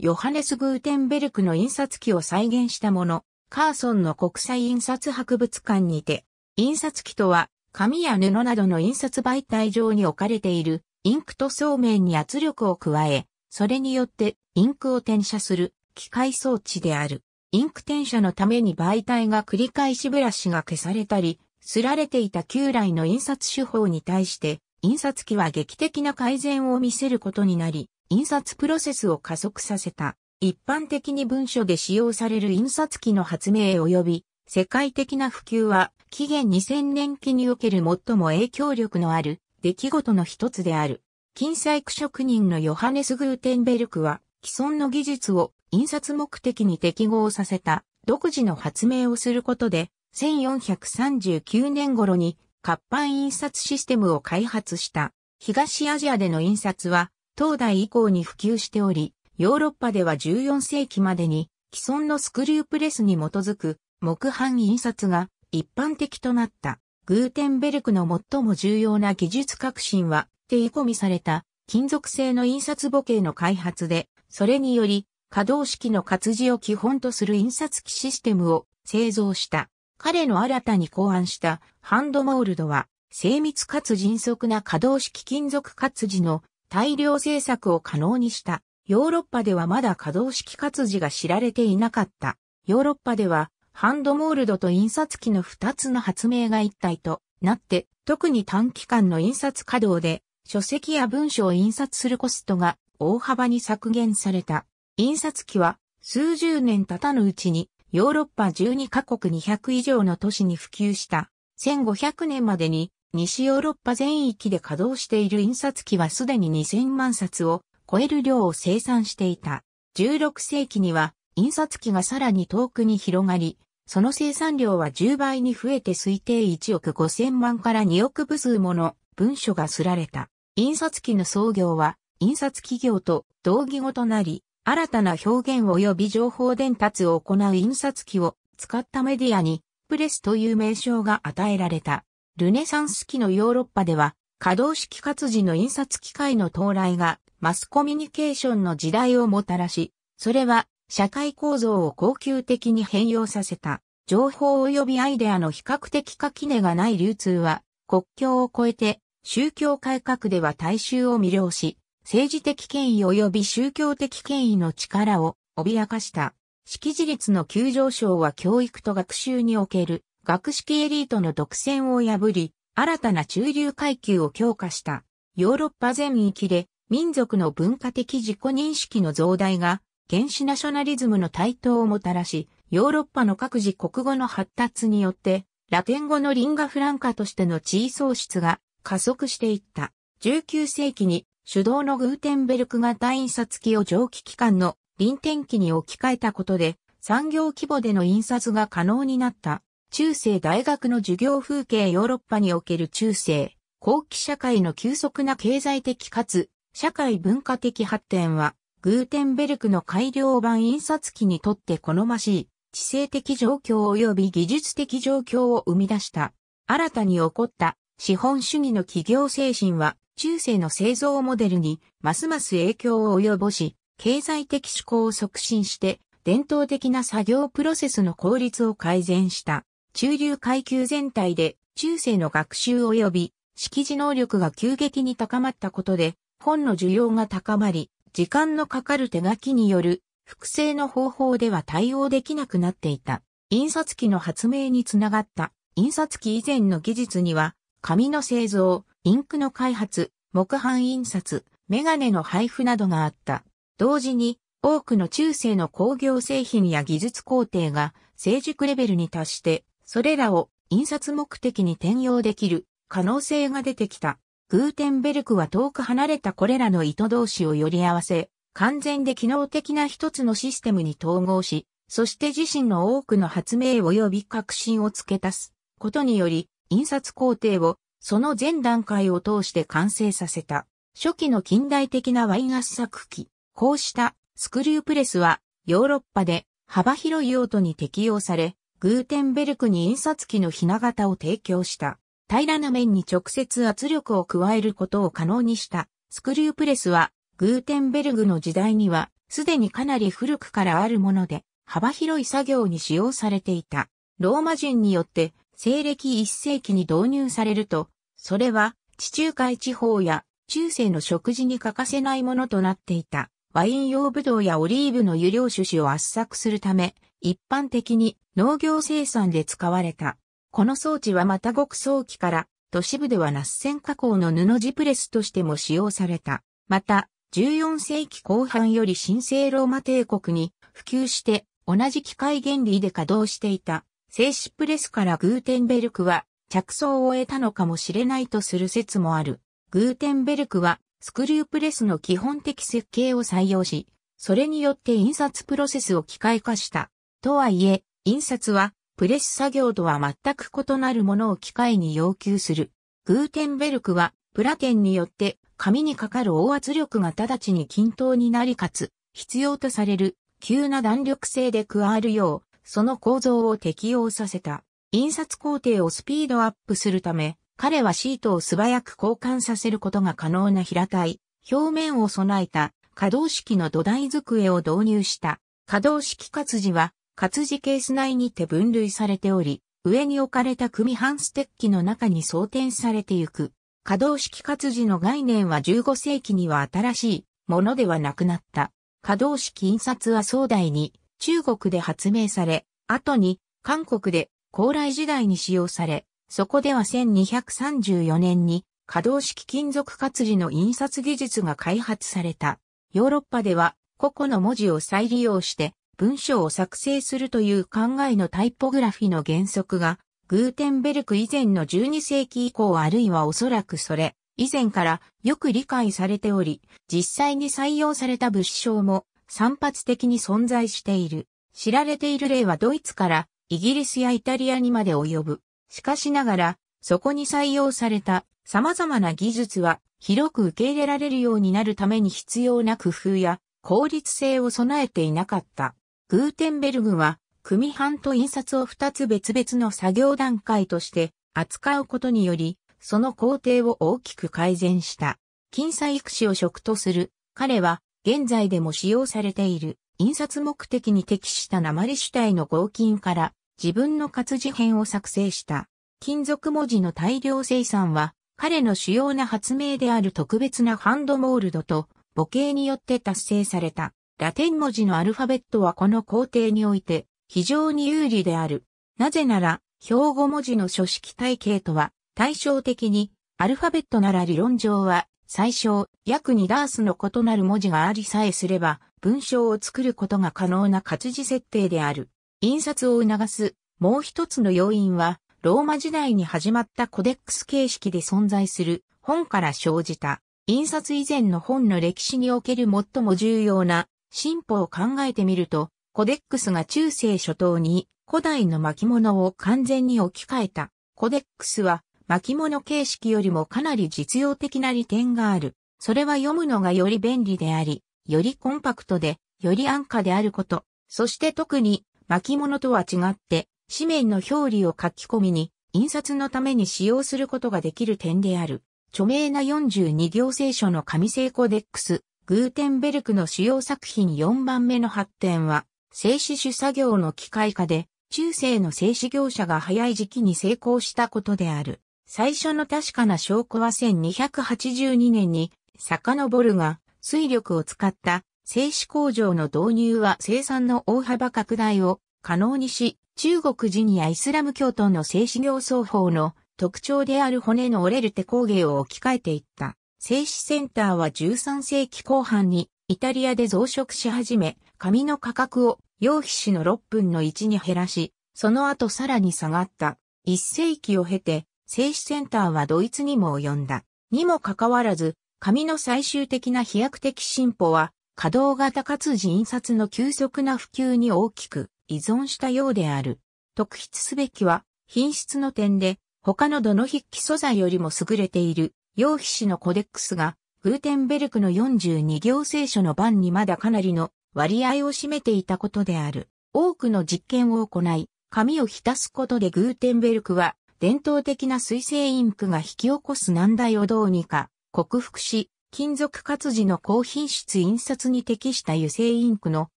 ヨハネス・グーテンベルクの印刷機を再現したもの、カーソンの国際印刷博物館にて、印刷機とは、紙や布などの印刷媒体上に置かれている、インクとそうめんに圧力を加え、それによってインクを転写する機械装置である。インク転写のために媒体が繰り返しブラシが消されたり、すられていた旧来の印刷手法に対して、印刷機は劇的な改善を見せることになり、印刷プロセスを加速させた。一般的に文書で使用される印刷機の発明及び世界的な普及は紀元2000年期における最も影響力のある出来事の一つである。金細工職人のヨハネス・グーテンベルクは既存の技術を印刷目的に適合させた独自の発明をすることで1439年頃に活版印刷システムを開発した。東アジアでの印刷は当代以降に普及しており、ヨーロッパでは14世紀までに既存のスクリュープレスに基づく木版印刷が一般的となった。グーテンベルクの最も重要な技術革新は、定込みされた金属製の印刷母型の開発で、それにより可動式の活字を基本とする印刷機システムを製造した。彼の新たに考案したハンドモールドは、精密かつ迅速な可動式金属活字の大量制作を可能にした。ヨーロッパではまだ可動式活字が知られていなかった。ヨーロッパでは、ハンドモールドと印刷機の2つの発明が一体となって、特に短期間の印刷稼働で、書籍や文書を印刷するコストが大幅に削減された。印刷機は、数十年経たぬうちに、ヨーロッパ12カ国200以上の都市に普及した。1500年までに西ヨーロッパ全域で稼働している印刷機はすでに2000万冊を超える量を生産していた。16世紀には印刷機がさらに遠くに広がり、その生産量は10倍に増えて推定1億5000万から2億部数もの文書が刷られた。印刷機の創業は印刷企業と同義語となり、新たな表現及び情報伝達を行う印刷機を使ったメディアにプレスという名称が与えられた。ルネサンス期のヨーロッパでは、可動式活字の印刷機械の到来がマスコミュニケーションの時代をもたらし、それは社会構造を恒久的に変容させた。情報及びアイデアの比較的垣根がない流通は、国境を越えて宗教改革では大衆を魅了し、政治的権威及び宗教的権威の力を脅かした。識字率の急上昇は教育と学習における学識エリートの独占を破り、新たな中流階級を強化した。ヨーロッパ全域で民族の文化的自己認識の増大が原始ナショナリズムの台頭をもたらし、ヨーロッパの各自国語の発達によって、ラテン語のリンガフランカとしての地位喪失が加速していった。19世紀に主導のグーテンベルク型印刷機を蒸気機関の臨転機に置き換えたことで、産業規模での印刷が可能になった。中世大学の授業風景ヨーロッパにおける中世、後期社会の急速な経済的かつ社会文化的発展は、グーテンベルクの改良版印刷機にとって好ましい、知性的状況及び技術的状況を生み出した。新たに起こった資本主義の企業精神は、中世の製造モデルにますます影響を及ぼし、経済的思考を促進して、伝統的な作業プロセスの効率を改善した。中流階級全体で中世の学習及び識字能力が急激に高まったことで本の需要が高まり、時間のかかる手書きによる複製の方法では対応できなくなっていた。印刷機の発明につながった印刷機以前の技術には紙の製造、インクの開発、木版印刷、メガネの配布などがあった。同時に多くの中世の工業製品や技術工程が成熟レベルに達してそれらを印刷目的に転用できる可能性が出てきた。グーテンベルクは遠く離れたこれらの糸同士を寄り合わせ、完全で機能的な一つのシステムに統合し、そして自身の多くの発明及び革新を付け足すことにより、印刷工程をその全段階を通して完成させた。初期の近代的なワイガス作機。こうしたスクリュープレスはヨーロッパで幅広い用途に適用され、グーテンベルクに印刷機のひな型を提供した。平らな面に直接圧力を加えることを可能にした。スクリュープレスは、グーテンベルグの時代には、すでにかなり古くからあるもので、幅広い作業に使用されていた。ローマ人によって、西暦1世紀に導入されると、それは、地中海地方や中世の食事に欠かせないものとなっていた。ワイン用ブドウやオリーブの油量種子を圧搾するため、一般的に農業生産で使われた。この装置はまたごく早期から都市部では脱線加工の布地プレスとしても使用された。また、14世紀後半より神聖ローマ帝国に普及して同じ機械原理で稼働していた静止プレスからグーテンベルクは着想を得たのかもしれないとする説もある。グーテンベルクはスクリュープレスの基本的設計を採用し、それによって印刷プロセスを機械化した。とはいえ、印刷は、プレス作業とは全く異なるものを機械に要求する。グーテンベルクは、プラテンによって、紙にかかる大圧力が直ちに均等になりかつ、必要とされる、急な弾力性で加わるよう、その構造を適用させた。印刷工程をスピードアップするため、彼はシートを素早く交換させることが可能な平たい、表面を備えた可動式の土台机を導入した。可動式活字は活字ケース内にて分類されており、上に置かれた組版ステッキの中に装填されてゆく。可動式活字の概念は15世紀には新しいものではなくなった。可動式印刷は壮大に中国で発明され、後に韓国で高麗時代に使用され、そこでは1234年に可動式金属活字の印刷技術が開発された。ヨーロッパでは個々の文字を再利用して文章を作成するという考えのタイポグラフィの原則が、グーテンベルク以前の12世紀以降あるいはおそらくそれ、以前からよく理解されており、実際に採用された物証も散発的に存在している。知られている例はドイツからイギリスやイタリアにまで及ぶ。しかしながら、そこに採用された様々な技術は広く受け入れられるようになるために必要な工夫や効率性を備えていなかった。グーテンベルグは、組版と印刷を2つ別々の作業段階として扱うことにより、その工程を大きく改善した。金細育種を職とする。彼は、現在でも使用されている、印刷目的に適した鉛主体の合金から、自分の活字編を作成した。金属文字の大量生産は、彼の主要な発明である特別なハンドモールドと、母型によって達成された。ラテン文字のアルファベットはこの工程において非常に有利である。なぜなら、標語文字の書式体系とは対照的に、アルファベットなら理論上は最小約2ダースの異なる文字がありさえすれば文章を作ることが可能な活字設定である。印刷を促すもう一つの要因はローマ時代に始まったコデックス形式で存在する本から生じた印刷以前の本の歴史における最も重要な進歩を考えてみると、コデックスが中世初頭に古代の巻物を完全に置き換えた。コデックスは巻物形式よりもかなり実用的な利点がある。それは読むのがより便利であり、よりコンパクトで、より安価であること。そして特に巻物とは違って、紙面の表裏を書き込みに、印刷のために使用することができる点である。著名な42行聖書の紙製コデックス、グーテンベルクの主要作品4番目の発展は、静止種作業の機械化で、中世の静止業者が早い時期に成功したことである。最初の確かな証拠は1282年に遡るが、水力を使った製紙工場の導入は生産の大幅拡大を可能にし、中国人やイスラム教徒の製紙業双方の特徴である骨の折れる手工芸を置き換えていった。製紙センターは13世紀後半にイタリアで増殖し始め、紙の価格を用皮紙の6分の1に減らし、その後さらに下がった。1世紀を経て、製紙センターはドイツにも及んだ。にもかかわらず、紙の最終的な飛躍的進歩は、稼働型かつ印刷の急速な普及に大きく依存したようである。特筆すべきは、品質の点で、他のどの筆記素材よりも優れている楊皮紙のコデックスが、グーテンベルクの42行聖書の版にまだかなりの割合を占めていたことである。多くの実験を行い、紙を浸すことでグーテンベルクは、伝統的な水性インクが引き起こす難題をどうにか克服し、金属活字の高品質印刷に適した油性インクの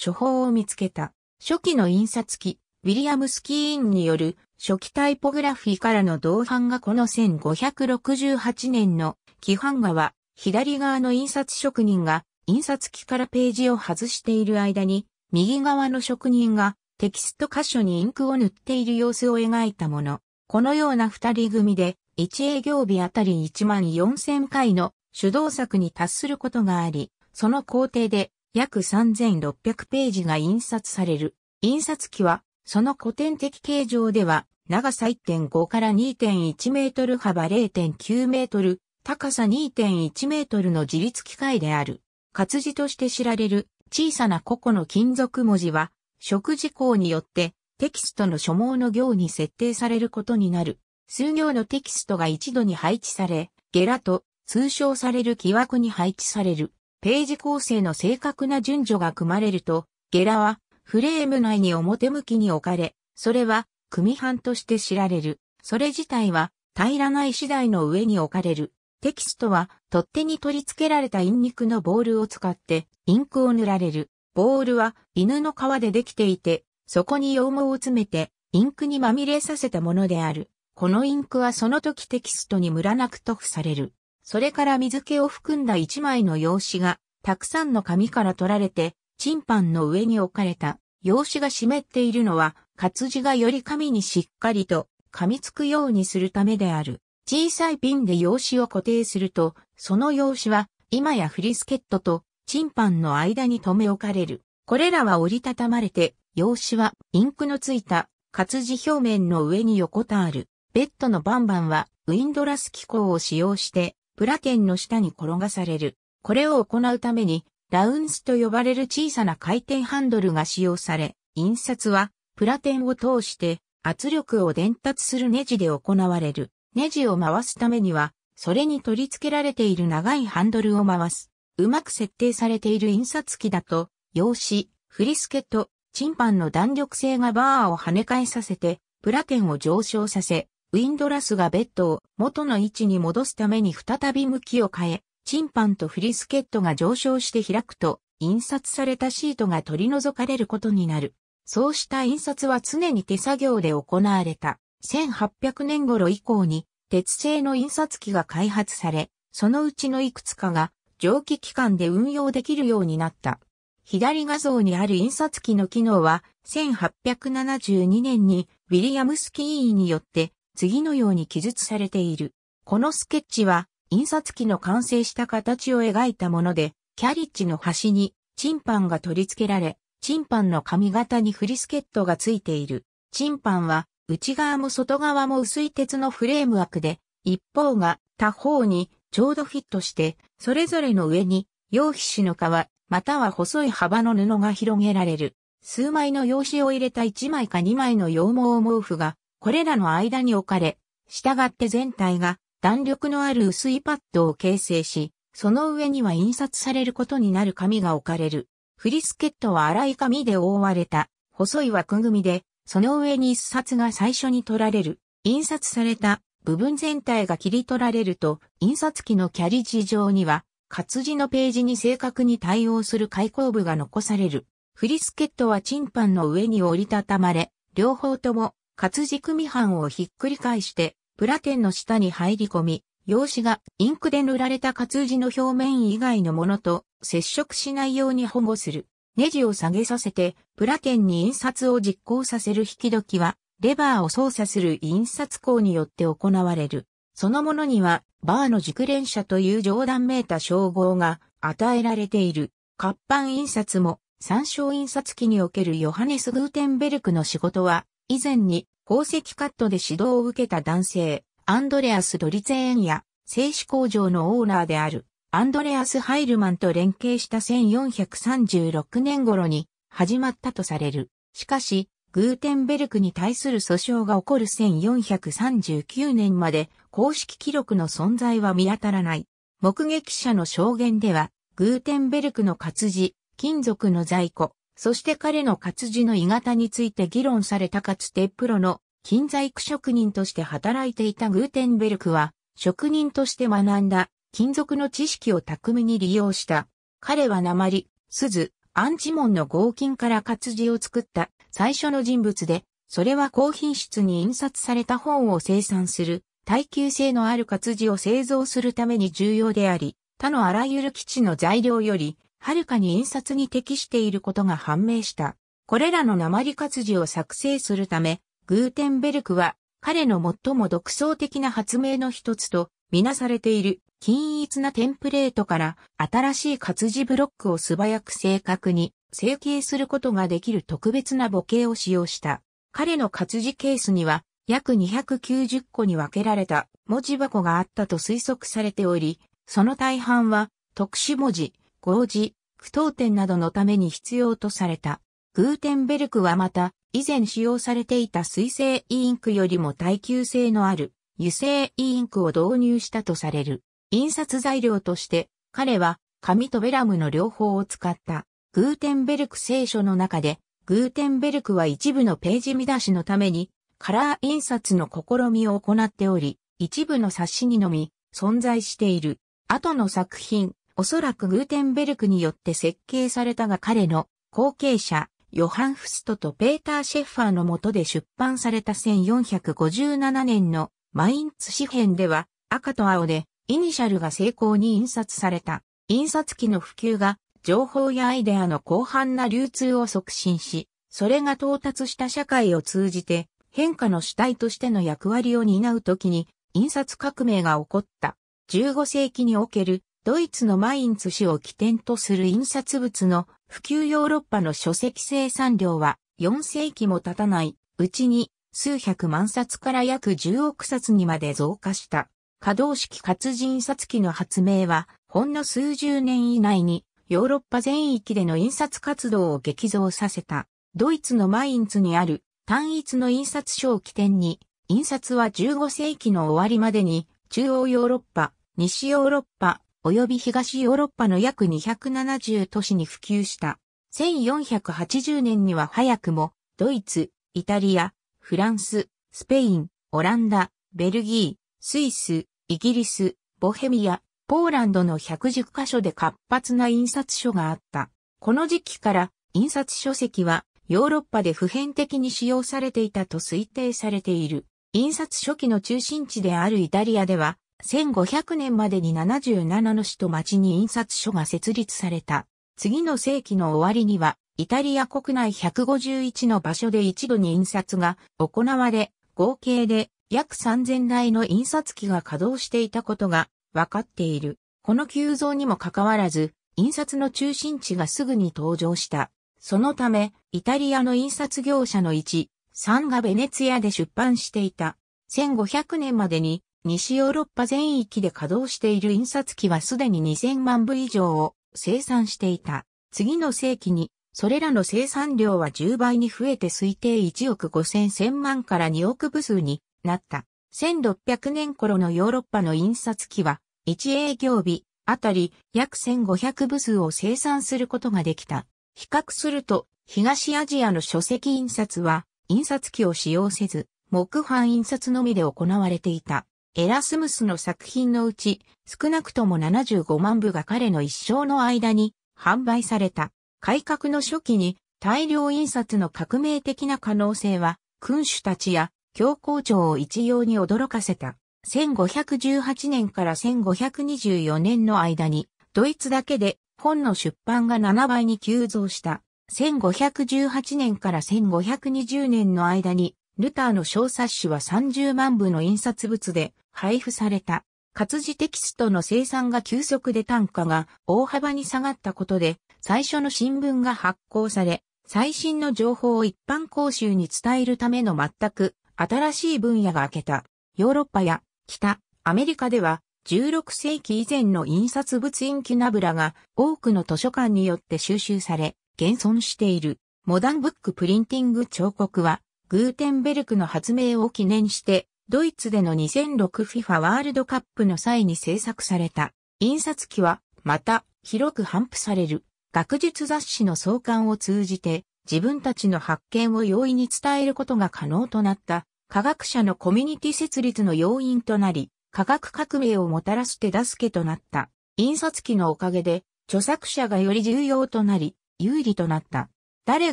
処方を見つけた。初期の印刷機、ウィリアムス・キーンによる初期タイポグラフィーからの同版画この1568年の規版画は左側の印刷職人が印刷機からページを外している間に右側の職人がテキスト箇所にインクを塗っている様子を描いたもの。このような二人組で1営業日あたり1万4000回の主動作に達することがあり、その工程で約3600ページが印刷される。印刷機はその古典的形状では、長さ1.5から2.1メートル幅0.9メートル、高さ2.1メートルの自立機械である。活字として知られる小さな個々の金属文字は、食事項によってテキストの所望の行に設定されることになる。数行のテキストが一度に配置され、ゲラと通称される木枠に配置される。ページ構成の正確な順序が組まれると、ゲラはフレーム内に表向きに置かれ、それは、組版として知られる。それ自体は、平らな石台の上に置かれる。テキストは、取っ手に取り付けられたインニクのボールを使って、インクを塗られる。ボールは、犬の皮でできていて、そこに羊毛を詰めて、インクにまみれさせたものである。このインクはその時テキストにムラなく塗布される。それから水気を含んだ一枚の用紙が、たくさんの紙から取られて、チンパンの上に置かれた。用紙が湿っているのは、活字がより紙にしっかりと噛みつくようにするためである。小さいピンで用紙を固定すると、その用紙は今やフリスケットとチンパンの間に留め置かれる。これらは折りたたまれて、用紙はインクのついた活字表面の上に横たわる。ベッドのバンバンはウィンドラス機構を使用して、プラテンの下に転がされる。これを行うために、ラウンスと呼ばれる小さな回転ハンドルが使用され、印刷はプラテンを通して圧力を伝達するネジで行われる。ネジを回すためには、それに取り付けられている長いハンドルを回す。うまく設定されている印刷機だと、用紙、リスケッと、チンパンの弾力性がバーを跳ね返させて、プラテンを上昇させ、ウィンドラスがベッドを元の位置に戻すために再び向きを変え、チンパンとフリスケットが上昇して開くと、印刷されたシートが取り除かれることになる。そうした印刷は常に手作業で行われた。1800年頃以降に鉄製の印刷機が開発され、そのうちのいくつかが蒸気機関で運用できるようになった。左画像にある印刷機の機能は1872年にウィリアムス・キーンによって次のように記述されている。このスケッチは印刷機の完成した形を描いたもので、キャリッジの端にチンパンが取り付けられ、チンパンの髪型にフリスケットがついている。チンパンは内側も外側も薄い鉄のフレーム枠で、一方が他方にちょうどフィットして、それぞれの上に羊皮紙の皮、または細い幅の布が広げられる。数枚の用紙を入れた1枚か2枚の羊毛毛布が、これらの間に置かれ、従って全体が弾力のある薄いパッドを形成し、その上には印刷されることになる紙が置かれる。フリスケットは粗い紙で覆われた、細い枠組みで、その上に一冊が最初に取られる。印刷された部分全体が切り取られると、印刷機のキャリッジ上には、活字のページに正確に対応する開口部が残される。フリスケットはチンパンの上に折りたたまれ、両方とも活字組版をひっくり返して、プラテンの下に入り込み、用紙がインクで塗られた活字の表面以外のものと接触しないように保護する。ネジを下げさせて、プラテンに印刷を実行させる引き時は、レバーを操作する印刷工によって行われる。そのものには、バーの熟練者という冗談めいた称号が与えられている。活版印刷も、参照印刷機におけるヨハネス・グーテンベルクの仕事は、以前に宝石カットで指導を受けた男性、アンドレアス・ドリツェーンや、製紙工場のオーナーである、アンドレアス・ハイルマンと連携した1436年頃に始まったとされる。しかし、グーテンベルクに対する訴訟が起こる1439年まで公式記録の存在は見当たらない。目撃者の証言では、グーテンベルクの活字、金属の在庫、そして彼の活字の鋳型について議論されたかつてプロの金細工職人として働いていたグーテンベルクは、職人として学んだ金属の知識を巧みに利用した。彼は鉛、鈴、アンチモンの合金から活字を作った最初の人物で、それは高品質に印刷された本を生産する、耐久性のある活字を製造するために重要であり、他のあらゆる基地の材料よりはるかに印刷に適していることが判明した。これらの鉛活字を作成するため、グーテンベルクは彼の最も独創的な発明の一つとみなされている均一なテンプレートから新しい活字ブロックを素早く正確に成形することができる特別な母型を使用した。彼の活字ケースには約290個に分けられた文字箱があったと推測されており、その大半は特殊文字、工事、苦闘点などのために必要とされた。グーテンベルクはまた、以前使用されていた水性インクよりも耐久性のある油性インクを導入したとされる。印刷材料として、彼は紙とベラムの両方を使った。グーテンベルク聖書の中で、グーテンベルクは一部のページ見出しのために、カラー印刷の試みを行っており、一部の冊子にのみ存在している。後の作品、おそらくグーテンベルクによって設計されたが彼の後継者、ヨハン・フストとペーター・シェッファーの下で出版された1457年のマインツ紙編では赤と青でイニシャルが成功に印刷された。印刷機の普及が情報やアイデアの広範な流通を促進し、それが到達した社会を通じて変化の主体としての役割を担う時に印刷革命が起こった。15世紀におけるドイツのマインツ市を起点とする印刷物の普及ヨーロッパの書籍生産量は4世紀も経たないうちに数百万冊から約10億冊にまで増加した。可動式活字印刷機の発明はほんの数十年以内にヨーロッパ全域での印刷活動を激増させた。ドイツのマインツにある単一の印刷所を起点に、印刷は15世紀の終わりまでに中央ヨーロッパ、西ヨーロッパ、及び東ヨーロッパの約270都市に普及した。1480年には早くも、ドイツ、イタリア、フランス、スペイン、オランダ、ベルギー、スイス、イギリス、ボヘミア、ポーランドの110カ所で活発な印刷所があった。この時期から印刷書籍はヨーロッパで普遍的に使用されていたと推定されている。印刷書記の中心地であるイタリアでは1500年までに77の市と町に印刷所が設立された。次の世紀の終わりには、イタリア国内151の場所で一部に印刷が行われ、合計で約3000台の印刷機が稼働していたことが分かっている。この急増にもかかわらず、印刷の中心地がすぐに登場した。そのため、イタリアの印刷業者の1、3がベネツィアで出版していた。1500年までに西ヨーロッパ全域で稼働している印刷機はすでに2000万部以上を生産していた。次の世紀に、それらの生産量は10倍に増えて推定1億5000千万から2億部数になった。1600年頃のヨーロッパの印刷機は、1営業日あたり約1500部数を生産することができた。比較すると、東アジアの書籍印刷は、印刷機を使用せず、木版印刷のみで行われていた。エラスムスの作品のうち少なくとも75万部が彼の一生の間に販売された。改革の初期に大量印刷の革命的な可能性は君主たちや教皇庁を一様に驚かせた。1518年から1524年の間にドイツだけで本の出版が7倍に急増した。1518年から1520年の間にルターの小冊子は30万部の印刷物で配布された。活字テキストの生産が急速で単価が大幅に下がったことで、最初の新聞が発行され、最新の情報を一般公衆に伝えるための全く新しい分野が開けた。ヨーロッパや北、アメリカでは16世紀以前の印刷物インキュナブラが多くの図書館によって収集され、現存している。モダンブックプリンティング彫刻は、グーテンベルクの発明を記念してドイツでの 2006FIFA ワールドカップの際に制作された印刷機はまた広く頒布される学術雑誌の創刊を通じて自分たちの発見を容易に伝えることが可能となった科学者のコミュニティ設立の要因となり科学革命をもたらす手助けとなった印刷機のおかげで著作者がより重要となり有利となった誰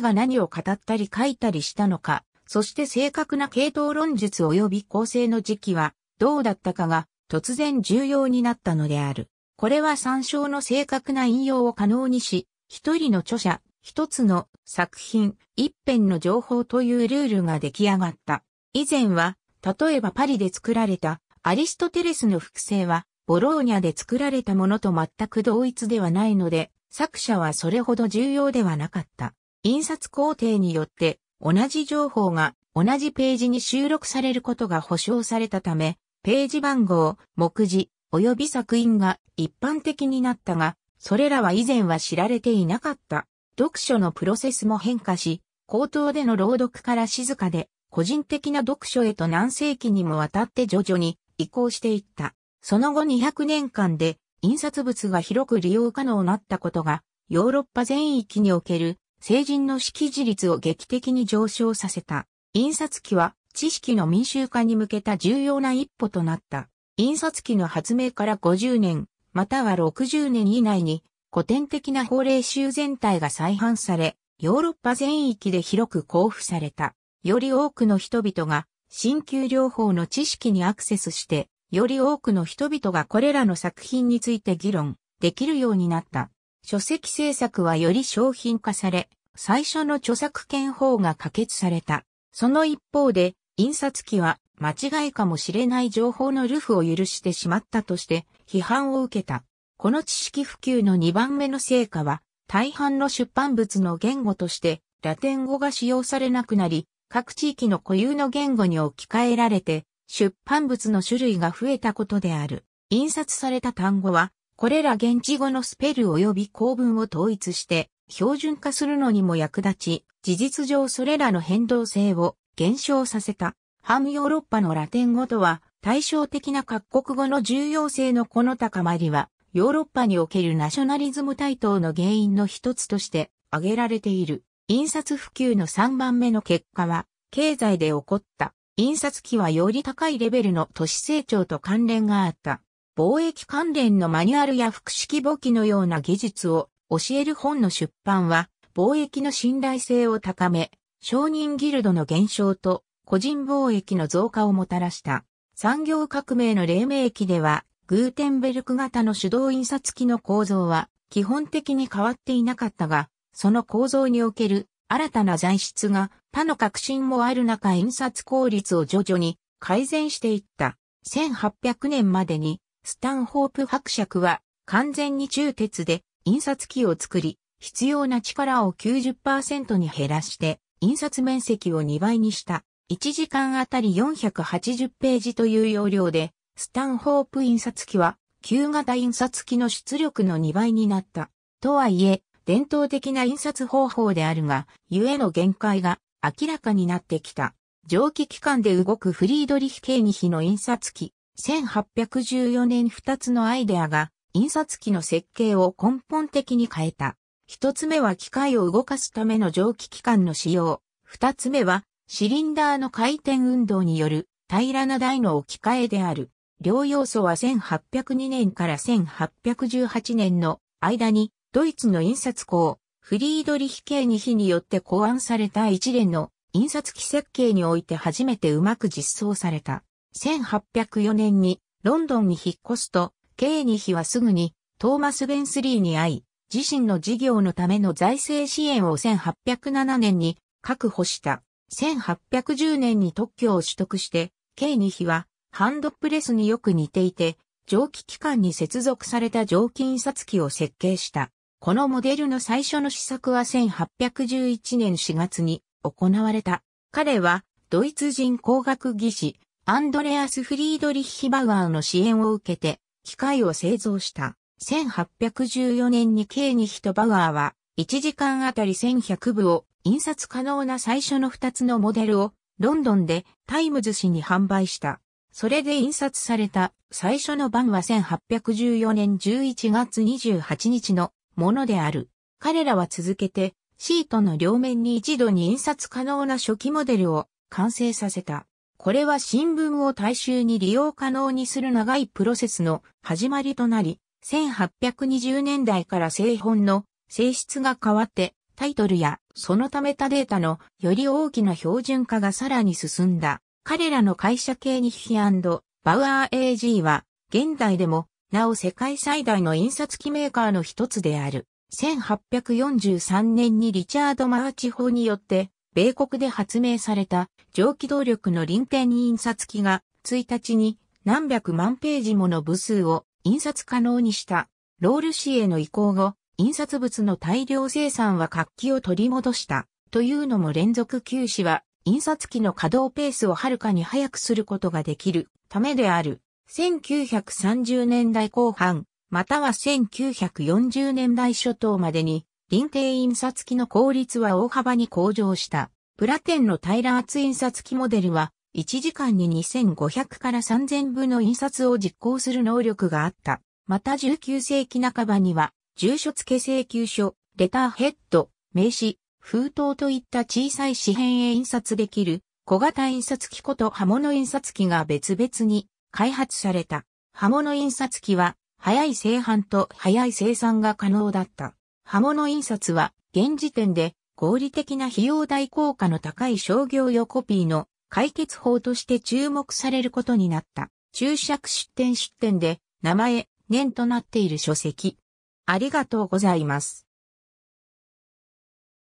が何を語ったり書いたりしたのかそして正確な系統論述及び構成の時期はどうだったかが突然重要になったのである。これは参照の正確な引用を可能にし、一人の著者、一つの作品、一辺の情報というルールが出来上がった。以前は、例えばパリで作られたアリストテレスの複製は、ボローニャで作られたものと全く同一ではないので、作者はそれほど重要ではなかった。印刷工程によって同じ情報が同じページに収録されることが保証されたため、ページ番号、目次、及び作品が一般的になったが、それらは以前は知られていなかった。読書のプロセスも変化し、口頭での朗読から静かで、個人的な読書へと何世紀にもわたって徐々に移行していった。その後200年間で印刷物が広く利用可能になったことが、ヨーロッパ全域における成人の識字率を劇的に上昇させた。印刷機は知識の民衆化に向けた重要な一歩となった。印刷機の発明から50年、または60年以内に古典的な法令集全体が再販され、ヨーロッパ全域で広く交付された。より多くの人々が、新旧療法の知識にアクセスして、より多くの人々がこれらの作品について議論できるようになった。書籍制作はより商品化され、最初の著作権法が可決された。その一方で、印刷機は間違いかもしれない情報のルフを許してしまったとして批判を受けた。この知識普及の2番目の成果は、大半の出版物の言語としてラテン語が使用されなくなり、各地域の固有の言語に置き換えられて、出版物の種類が増えたことである。印刷された単語は、これら現地語のスペル及び構文を統一して標準化するのにも役立ち、事実上それらの変動性を減少させた。反ヨーロッパのラテン語とは対照的な各国語の重要性のこの高まりは、ヨーロッパにおけるナショナリズム台頭の原因の一つとして挙げられている。印刷普及の3番目の結果は、経済で起こった。印刷機はより高いレベルの都市成長と関連があった。貿易関連のマニュアルや複式簿記のような技術を教える本の出版は、貿易の信頼性を高め、承認ギルドの減少と個人貿易の増加をもたらした。産業革命の黎明期では、グーテンベルク型の手動印刷機の構造は基本的に変わっていなかったが、その構造における新たな材質が他の革新もある中印刷効率を徐々に改善していった。1800年までにスタンホープ伯爵は完全に中鉄で印刷機を作り、必要な力を90%に減らして印刷面積を2倍にした。1時間あたり480ページという要領で、スタンホープ印刷機は旧型印刷機の出力の2倍になった。とはいえ、伝統的な印刷方法であるが、ゆえの限界が明らかになってきた。蒸気機関で動くフリードリヒ・ケーニヒの印刷機、1814年2つのアイデアが印刷機の設計を根本的に変えた。一つ目は機械を動かすための蒸気機関の使用。二つ目はシリンダーの回転運動による平らな台の置き換えである。両要素は1802年から1818年の間にドイツの印刷工、フリードリヒ系に日によって考案された一連の印刷機設計において初めてうまく実装された。1804年にロンドンに引っ越すと、ケーニヒはすぐにトーマス・ベンスリーに会い、自身の事業のための財政支援を1807年に確保した。1810年に特許を取得して、ケーニヒはハンドプレスによく似ていて、蒸気機関に接続された蒸気印刷機を設計した。このモデルの最初の試作は1811年4月に行われた。彼はドイツ人工学技師アンドレアス・フリードリッヒ・バウアーの支援を受けて、機械を製造した。1814年にケーニヒとバウアーは、1時間あたり1100部を印刷可能な最初の2つのモデルをロンドンでタイムズ紙に販売した。それで印刷された最初の版は1814年11月28日のものである。彼らは続けてシートの両面に一度に印刷可能な初期モデルを完成させた。これは新聞を大衆に利用可能にする長いプロセスの始まりとなり、1820年代から製本の性質が変わってタイトルやそのためたデータのより大きな標準化がさらに進んだ。彼らの会社系にヒアバウアー AG は現代でもなお世界最大の印刷機メーカーの一つである。1843年にリチャード・マーチ法によって米国で発明された蒸気動力の臨転印刷機が1日に何百万ページもの部数を印刷可能にした。ロール紙への移行後、印刷物の大量生産は活気を取り戻した。というのも連続休止は、印刷機の稼働ペースをはるかに早くすることができるためである。1930年代後半、または1940年代初頭までに、臨定印刷機の効率は大幅に向上した。プラテンのタイラーツ印刷機モデルは、1時間に2500から3000部の印刷を実行する能力があった。また19世紀半ばには、住所付請求書、レターヘッド、名刺、封筒といった小さい紙片へ印刷できる小型印刷機こと刃物印刷機が別々に開発された。刃物印刷機は早い製版と早い生産が可能だった。刃物印刷は、現時点で合理的な費用代効果の高い商業用コピーの解決法として注目されることになった。注釈出典出典で名前、年となっている書籍。ありがとうございます。